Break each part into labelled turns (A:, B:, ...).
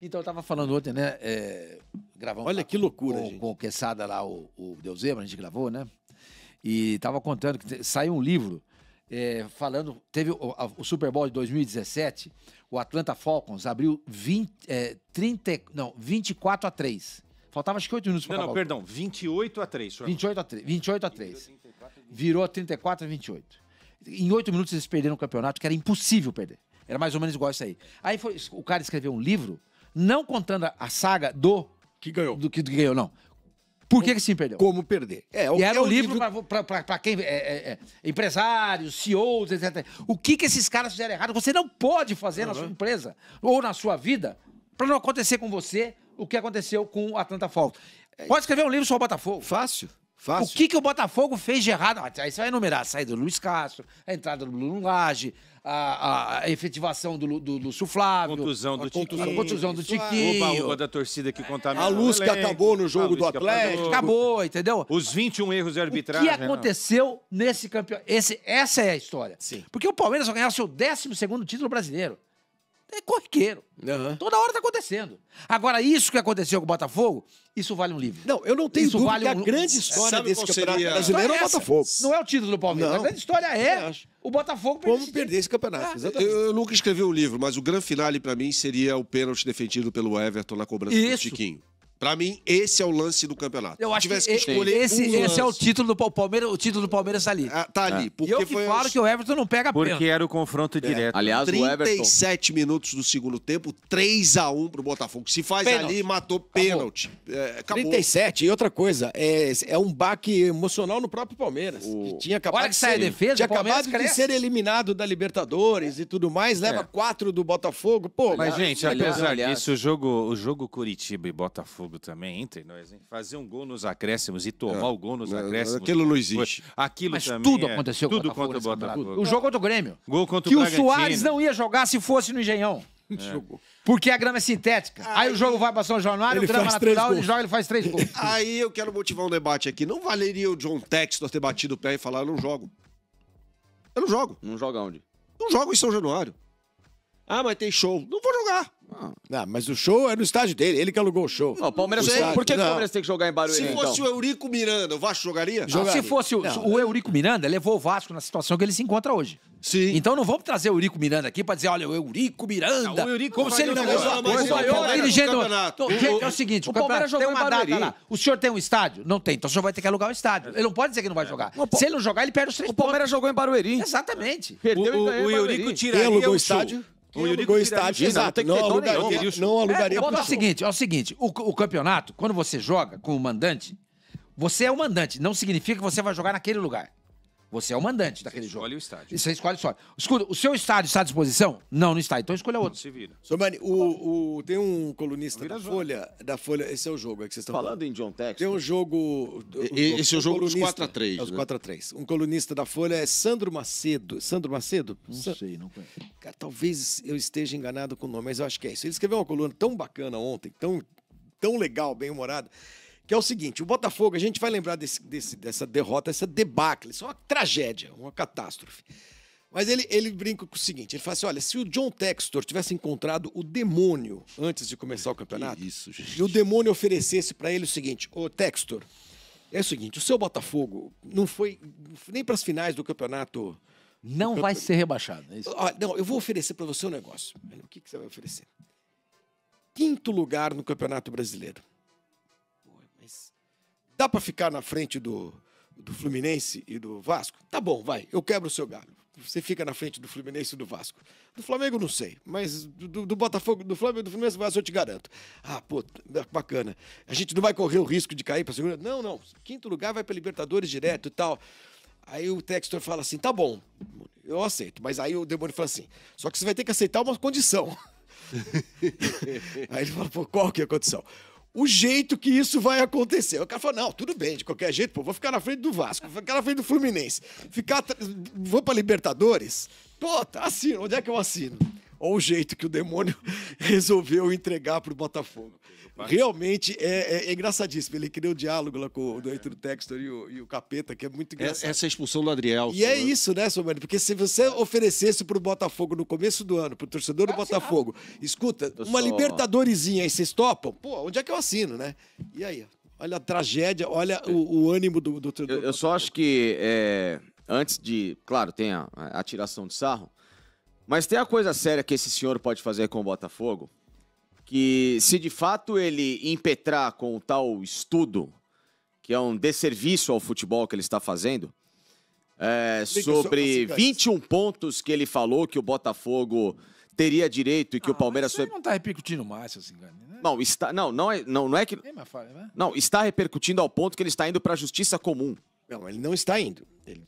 A: Então, eu estava falando ontem, né? É, gravamos Olha que loucura, com, gente. Com o Quesada lá, o, o Deus a gente gravou, né? E estava contando que saiu um livro é, falando. Teve o, a, o, Super Bowl de 2017, o Atlanta Falcons abriu 20, é, 30, não, 24 a 3. Faltava acho que 8 minutos para Não, não, perdão,
B: 28 a 3.
A: 28 a 3. 28 a 3. Virou 34 a 28. Em 8 minutos eles perderam o campeonato, que era impossível perder. Era mais ou menos igual isso aí. Aí foi, o cara escreveu um livro não contando a saga do. Que ganhou. Do que ganhou, não. Por que, que se perdeu? Como perder. É, o, é e era é um livro, livro... para quem. É, é, é, empresários, CEOs, etc. O que, que esses caras fizeram errado? Você não pode fazer uhum. na sua empresa ou na sua vida para não acontecer com você o que aconteceu com o Atlanta Falcons. É. Pode escrever um livro sobre o Botafogo. Fácil. Fácil. O que, que o Botafogo fez de errado? Aí você vai enumerar a saída do Luiz Castro, a entrada do Bruno Lage, a, a, efetivação do, do, Lúcio Flávio. Contusão do Tiquinho. A contusão do Tiquinho. Oba, oba
B: da torcida que contaminou. A luz que acabou no jogo do Atlético. Acabou, entendeu? Os 21 erros arbitragem. O que aconteceu
A: nesse campeonato? Essa é a história. Sim. Porque o Palmeiras vai ganhar o seu 12 segundo título brasileiro é corriqueiro. Uhum. Toda hora tá acontecendo. Agora, isso que aconteceu com o Botafogo, isso vale um livro. Não, eu não tenho isso dúvida vale que um... a grande história Sabe desse campeonato seria... brasileiro é o é Botafogo.
C: Não é o título do Palmeiras. Não. A grande história é o Botafogo perder Como esse perder esse campeonato. Ah, eu,
D: eu, nunca escrevi o um livro, mas o grande finale para mim seria o pênalti defendido pelo Everton na cobrança isso. do Chiquinho. Pra mim, esse é o lance do campeonato. Eu acho que, que escolher esse, um esse é
A: o título do Palmeiras, o título do Palmeiras tá ali. Ah, tá ali. É. Porque e eu que foi falo que o Everton não pega Porque era
B: o confronto é. direto. Aliás, 37
D: minutos do segundo tempo, 3 a 1 pro Botafogo. Se
C: faz pênalti. ali, matou pênalti. É, acabou. 37, e outra coisa, é, é um baque emocional no próprio Palmeiras. O... Que tinha acabado Olha que de sai ser, a defesa, tinha acabado cresce. de ser eliminado da Libertadores e tudo mais, leva 4 é. do Botafogo. Pô, mas, mas gente, apesar disso, o jogo,
B: o jogo Curitiba e Botafogo também, entre nós, hein? É?
C: Fazer um
E: gol
B: nos acréscimos e tomar é, o gol nos é, acréscimos. Aquilo não existe. Aquilo Mas tudo é, aconteceu tudo Botafogo, contra o Botafogo. O jogo contra o Grêmio. Gol contra o Que o Soares
A: não ia jogar se fosse no Engenhão. É. Porque a grama é sintética. Aí, aí o jogo vai para São Januário, o grama natural, ele joga, ele faz três gols.
D: Aí eu quero motivar um debate aqui. Não valeria o John Textor ter batido o pé e falar, eu não jogo. Eu não jogo. Não joga onde?
C: Não jogo em São Januário. Ah, mas tem show. Não vou jogar. Não, ah, mas o show é no estádio dele, ele que alugou o show. Não, o Palmeiras o tem, por que o Palmeiras
E: tem que jogar em Barueri?
C: Se então? fosse então?
D: o Eurico Miranda, o Vasco jogaria? Ah, jogaria. se fosse o, não,
A: o Eurico Miranda, levou o Vasco na situação que ele se encontra hoje. Sim. Então não vamos trazer o Eurico Miranda aqui pra dizer, olha, o Eurico Miranda. Não, ah, o Eurico como se ele não fosse é o uma coisa. O, o, é o seguinte, o, o Palmeiras jogou uma data lá. O senhor tem um estádio? Não tem, então o senhor vai ter que alugar o estádio. Ele não pode dizer que não vai é. jogar. Se ele não jogar, ele perde os três pontos. O Palmeiras jogou em Barueri. Exatamente. Perdeu o, e ganhou o Eurico tiraria o estádio o Yuri o estádio. Exato, não, não, aluga, não, não alugaria. É, é o seguinte, é o seguinte, o, o campeonato, quando você joga com o mandante, você é o mandante, não significa que você vai jogar naquele lugar. Você é o mandante você daquele jogo. escolhe o estádio. você escolhe só. Escuta, o seu estádio está à disposição? Não, não está. Então escolha outro.
C: se vira. o, o, tem um colunista da Folha, da Folha. Esse é o jogo é que vocês estão falando. falando. em John Tex. Tem um jogo. E, esse é o jogo dos 4x3. É os 4x3. Né? Um colunista da Folha é Sandro Macedo. Sandro Macedo? Não Sa sei, não conheço. Cara, talvez eu esteja enganado com o nome, mas eu acho que é isso. Ele escreveu uma coluna tão bacana ontem, tão, tão legal, bem humorada que é o seguinte: o Botafogo, a gente vai lembrar desse, desse, dessa derrota, essa debacle, isso é uma tragédia, uma catástrofe. Mas ele, ele brinca com o seguinte: ele fala assim, olha, se o John Textor tivesse encontrado o demônio antes de começar o campeonato, isso, e o demônio oferecesse para ele o seguinte: ô Textor, é o seguinte, o seu Botafogo não foi nem para as finais do campeonato. Não vai ser rebaixado, é isso? não, eu vou oferecer para você um negócio. O que, que você vai oferecer? Quinto lugar no Campeonato Brasileiro. Dá para ficar na frente do, do Fluminense e do Vasco? Tá bom, vai, eu quebro o seu galho. Você fica na frente do Fluminense e do Vasco. Do Flamengo, não sei, mas do, do Botafogo, do Flamengo, do Fluminense e do Vasco, eu te garanto. Ah, pô, é bacana. A gente não vai correr o risco de cair para segunda. Não, não. Quinto lugar vai para Libertadores direto e tal. Aí o Textor fala assim: tá bom, eu aceito. Mas aí o demônio fala assim: só que você vai ter que aceitar uma condição. aí ele fala: pô, qual que é a condição? o jeito que isso vai acontecer. O cara falou: não, tudo bem, de qualquer jeito, pô, vou ficar na frente do Vasco, vou ficar na frente do Fluminense, ficar vou para Libertadores. Pô, tá, assino, onde é que eu assino? Olha o jeito que o demônio resolveu entregar para o Botafogo. Realmente é, é, é, engraçadíssimo. Ele cria um diálogo lá com é. do o Textor e o, e o Capeta, que é muito é, engraçado. Essa expulsão do Adriel. E é né? isso, né, Somani? Porque se você oferecesse para o Botafogo no começo do ano, para o torcedor do Botafogo, escuta, uma Libertadoresinha Libertadorizinha e vocês topam? Pô, onde é que eu assino, né? E aí? Olha a tragédia, olha é. o, o ânimo
E: do, torcedor. Eu, eu só acho que, é, antes de... Claro, tem a, a de sarro, mas tem a coisa séria que esse senhor pode fazer com o Botafogo, que se de fato ele impetrar com o tal estudo, que é um desserviço ao futebol que ele está fazendo, é, sobre 21 pontos que ele falou que o Botafogo teria direito e que ah, o Palmeiras isso foi... não está repercutindo mais se engano, né? Não, está, não, não é, não, não é que né? Não, está repercutindo ao ponto que ele está indo para a justiça comum. Não, ele não está indo. Ele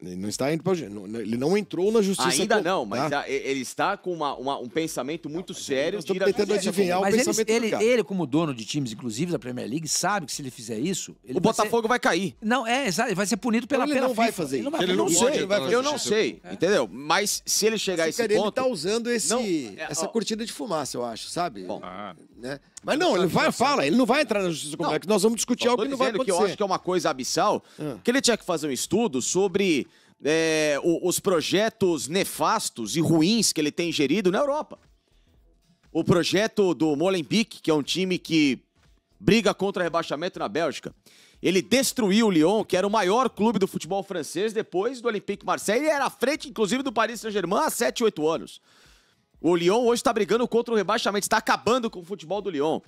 E: ele não está indo para Ele não entrou na justiça. Ainda por... não, mas tá? ele está com uma, uma, um pensamento muito não, sério estou tentando adivinhar o mas pensamento ele, ele, ele,
A: como dono de times, inclusive, da Premier League, sabe que se ele fizer isso. Ele o vai Botafogo ser... vai cair.
C: Não, é, exato. Ele vai ser punido pela pena. Ele não vai FIFA. fazer. Ele não, ele não, não sei. Eu não sei, é.
E: entendeu? Mas
C: se ele chegar se a esse cara, ponto. Ele está usando esse, é, essa ó, cortina de fumaça, eu acho, sabe? Bom. Né? Ah. Mas não, ele vai, fala, ele não vai entrar na justiça como é que nós vamos discutir algo que não vai acontecer. que eu acho que
E: é uma coisa abissal, ah. que ele tinha que fazer um estudo sobre é, os projetos nefastos e ruins que ele tem gerido na Europa. O projeto do Molenbeek, que é um time que briga contra rebaixamento na Bélgica. Ele destruiu o Lyon, que era o maior clube do futebol francês depois do Olympique Marseille. Ele era à frente, inclusive, do Paris Saint-Germain há 7, 8 anos. O Lyon hoje está brigando contra o rebaixamento, está acabando com o futebol do Lyon.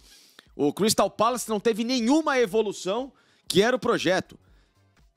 E: O Crystal Palace não teve nenhuma evolução que era o projeto.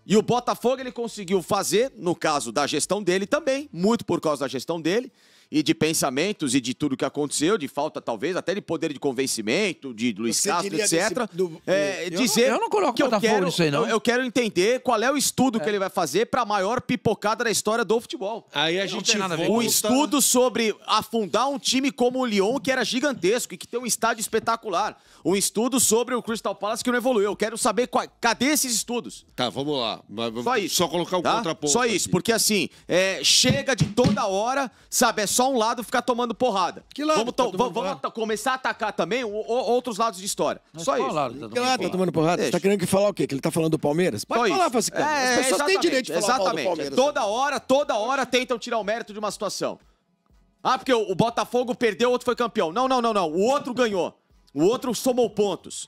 E: E o Botafogo ele conseguiu fazer, no caso da gestão dele também, muito por causa da gestão dele, e de pensamentos e de tudo que aconteceu, de falta talvez até de poder de convencimento de Luiz Você Castro, etc. Desse, do, é, eu dizer não, eu não coloco que eu quero, nisso aí, não. Eu, quero entender qual é o estudo é. que ele vai fazer para a maior pipocada da história do futebol. Aí a não gente volta... um estudo sobre afundar um time como o Lyon que era gigantesco e que tem um estádio espetacular, um estudo sobre o Crystal Palace que não evoluiu. Eu quero saber qual... cadê esses estudos. Tá, vamos lá. Só isso. Só colocar o um tá? contraponto. Só isso, porque assim é, chega de toda hora, sabe? É só um lado ficar tomando porrada. Que lado? Vamos, tá vamos, vamos começar a atacar também o, o, outros lados de história. Mas só isso. Lado tá que lado tá tomando porrada? Deixa. Você tá
C: querendo que falar o quê? Que ele tá falando do Palmeiras? Pode só falar, Facica. É, As
E: pessoas têm direito de falar exatamente. do Palmeiras. Né? Toda hora, toda hora tentam tirar o mérito de uma situação. Ah, porque o, o Botafogo perdeu, o outro foi campeão. Não, não, não, não. O outro ganhou. O outro somou pontos.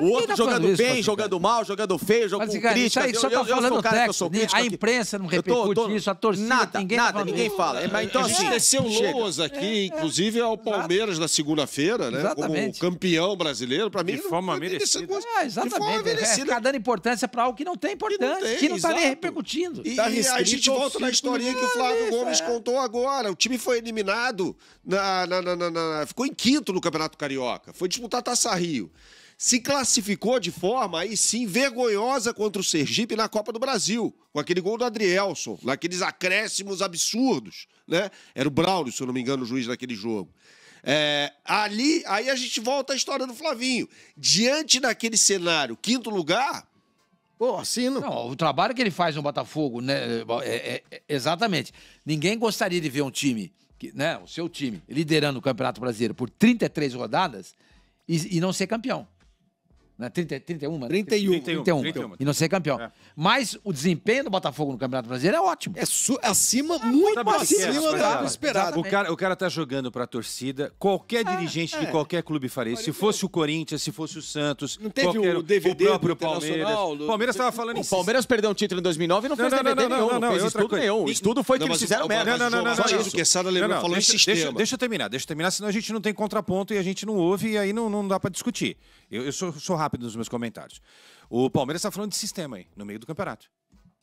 E: O outro tá jogando isso, bem, jogando mal, jogando feio, jogando mas, crítica. Isso aí só eu, tá eu técnico, sou crítico
A: A imprensa não repercute isso, a torcida, nada, ninguém tá Nada, ninguém fala. É, então, a gente assim, desceu loas aqui, é, é.
D: inclusive ao Palmeiras na segunda-feira, né? Como campeão brasileiro. Pra mim, de forma merecida.
A: É, exatamente. De forma merecida. dando importância pra algo que não tem importância, que não tá nem repercutindo. E tá a gente volta na historinha que o Flávio Gomes contou
D: agora. O time foi eliminado, ficou em quinto no Campeonato Carioca. Foi disputar Taça Rio se classificou de forma aí sim vergonhosa contra o Sergipe na Copa do Brasil, com aquele gol do Adrielson, naqueles acréscimos absurdos, né? Era o Braulio, se eu não me engano, o juiz daquele jogo. É, ali, aí a gente volta à
A: história do Flavinho. Diante daquele cenário, quinto lugar, Pô, assino. Não, o trabalho que ele faz no Botafogo, né? É, é, é, exatamente. Ninguém gostaria de ver um time, que, né? O seu time, liderando o Campeonato Brasileiro por 33 rodadas e, e não ser campeão. Né? 30, 31, 31, 31, 31, 31. E não ser campeão. É. Mas o desempenho do Botafogo no Campeonato Brasileiro é ótimo. É, é acima, é, muito acima do é. esperado. O cara,
B: o cara tá jogando pra torcida. Qualquer é, dirigente de qualquer clube faria. Se fosse o Corinthians, se fosse o Santos, não teve qualquer, o DVD o próprio Palmeiras. O Palmeiras estava falando isso. O Palmeiras perdeu
E: um título em 2009 e não fez não, DVD não, não, nenhum. Não, não, fez estudo nenhum. O estudo foi que eles fizeram merda. Não, não, não. Só isso. O Quesada lembrou, falou em sistema. Deixa eu
B: terminar, deixa eu terminar, senão a gente não tem contraponto e a gente não ouve e aí não dá pra discutir. Eu sou rápido rápido nos meus comentários. O Palmeiras está falando de sistema aí, no meio do campeonato.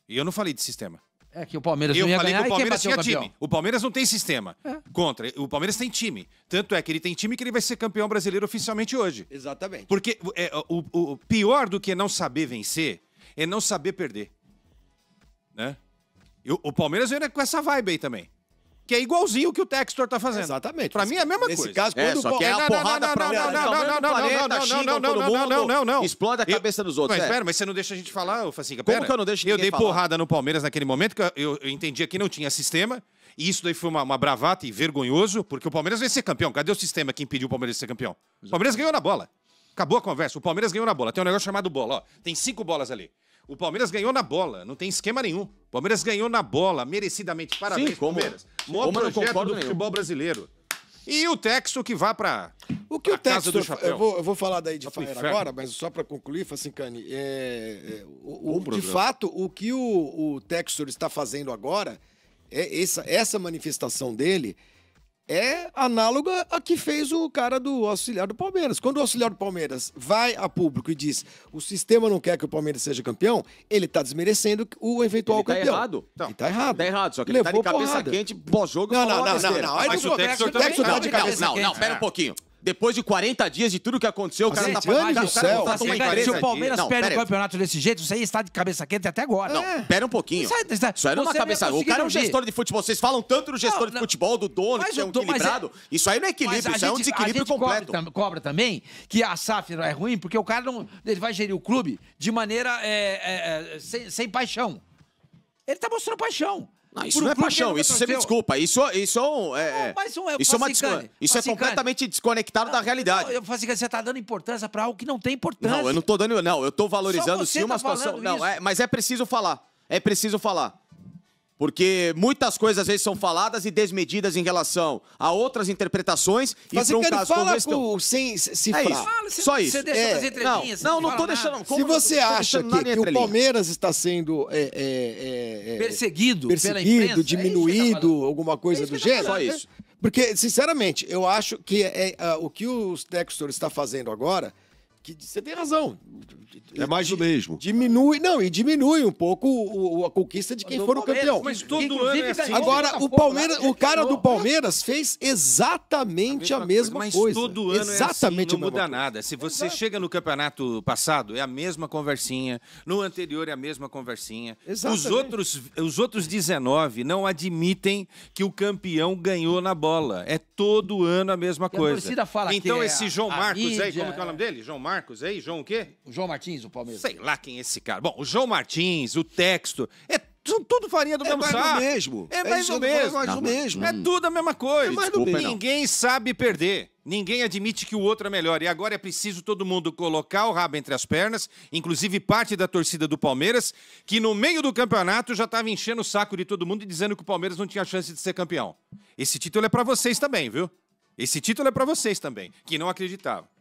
B: E eu não falei de sistema. É que o Palmeiras eu não ia falei ganhar que o Palmeiras tinha campeão. time. O Palmeiras não tem sistema é. contra. O Palmeiras tem time. Tanto é que ele tem time que ele vai ser campeão brasileiro oficialmente hoje. Exatamente. Porque é, o, o, pior do que é não saber vencer é não saber perder. Né? Eu, o Palmeiras era com essa vibe aí também que é igualzinho o que o Textor tá fazendo. Exatamente. Pra mim é a mesma coisa. Nesse caso, é, quando é, só o... Palmeiras. porrada pra... Não, não, não, não, não, planeta, não, não, não, não, não, não, Explode a cabeça dos outros. Mas é. pera, mas você não deixa a gente falar, Facinga. Como pera. que eu não deixo Eu dei porrada no Palmeiras naquele momento, que eu, entendi que não tinha sistema. E isso daí foi uma, uma bravata e vergonhoso, porque o Palmeiras vai ser campeão. Cadê o sistema que impediu o Palmeiras de ser campeão? O Palmeiras ganhou na bola. Acabou a conversa. O Palmeiras ganhou na bola. Tem um negócio chamado bola. Ó. Tem cinco bolas ali. O Palmeiras ganhou na bola, não tem esquema nenhum. O Palmeiras ganhou na bola, merecidamente. Parabéns, Sim, como, Palmeiras. Mó como projeto do nenhum. futebol brasileiro. E o texto que vá para
C: o que o texto do Eu vou, eu vou falar daí de tá Fire agora, mas só para concluir, Facincani, assim, é, é, de fato, o que o, o Textor está fazendo agora, é essa, essa manifestação dele é análoga a que fez o cara do auxiliar do Palmeiras. Quando o auxiliar do Palmeiras vai a público e diz o sistema não quer que o Palmeiras seja campeão, ele está desmerecendo o eventual ele tá campeão. Errado.
E: ele tá errado. Tá errado, só que Levou a tá de cabeça porrada. quente,
C: pós-jogo, não, não, não, não, não, não. Mas o Texor também tá de cabeça não, não, pera um
E: pouquinho. Depois de 40 dias de tudo que aconteceu, o cara gente, tá pagando. O tá Se o Palmeiras não, perde o campeonato desse jeito, você está de cabeça quente até agora. Não, é. pera um pouquinho. Isso, isso, isso aí não é uma tá cabeça. O cara é um gestor de futebol. Vocês falam tanto do gestor não, não. de futebol, do dono, mas que é um equilibrado. É... Isso aí não é equilíbrio, isso gente, é um desequilíbrio completo. Cobra,
A: cobra, também que a SAF é ruim, porque o cara não. Ele vai gerir o clube de maneira é, é, é sem, sem paixão. Ele tá mostrando paixão. Não, ah, isso não é paixão, isso tá você me desculpa.
E: Isso, isso é um. É, não, é, um, isso é, uma isso é completamente desconectado da realidade.
A: Eu, Fasicani, você está dando importância para algo que não tem importância. Não, eu não
E: estou dando. Não, eu estou valorizando sim tá uma situação. Não, é, mas é preciso falar. É preciso falar. Porque muitas coisas às vezes são faladas e desmedidas em relação a outras interpretações e para um caso fala como este. Com, então.
C: sem se é isso. Fala, você, Só isso. Você deixa é. nas entrelinhas. Não, não, estou não deixando. se você acha que, que o Palmeiras está sendo é, é, é, é perseguido, perseguido, imprensa, é diminuído, alguma coisa do gênero. Só isso. Porque, sinceramente, eu acho que é, o que o Textor está fazendo agora que você tem razão. É mais do mesmo. Diminui, não, e diminui um pouco o, o, a conquista de quem for o campeão. Mas todo ano é assim. Agora, o Palmeiras, o cara do Palmeiras fez exatamente a mesma, coisa, coisa. Mas todo ano exatamente é assim, não muda
B: nada. Se você Exato. chega no campeonato passado, é a mesma conversinha. No anterior é a mesma conversinha. Os outros, os outros 19 não admitem que o campeão ganhou na bola. É todo ano a mesma coisa. A torcida fala então que é esse João Marcos aí, como é o nome dele? João Marcos Marcos aí? João o quê? O João Martins, o Palmeiras. Sei lá quem é esse cara. Bom, o João Martins, o texto, é são tudo farinha do é mesmo mais saco. mesmo. É, é mais do é mesmo. Mais do mesmo. É tudo a mesma coisa. É mais do mesmo. Ninguém sabe perder. Ninguém admite que o outro é melhor. E agora é preciso todo mundo colocar o rabo entre as pernas, inclusive parte da torcida do Palmeiras, que no meio do campeonato já estava enchendo o saco de todo mundo e dizendo que o Palmeiras não tinha chance de ser campeão. Esse título é para vocês também, viu? Esse título é para vocês também, que não acreditavam.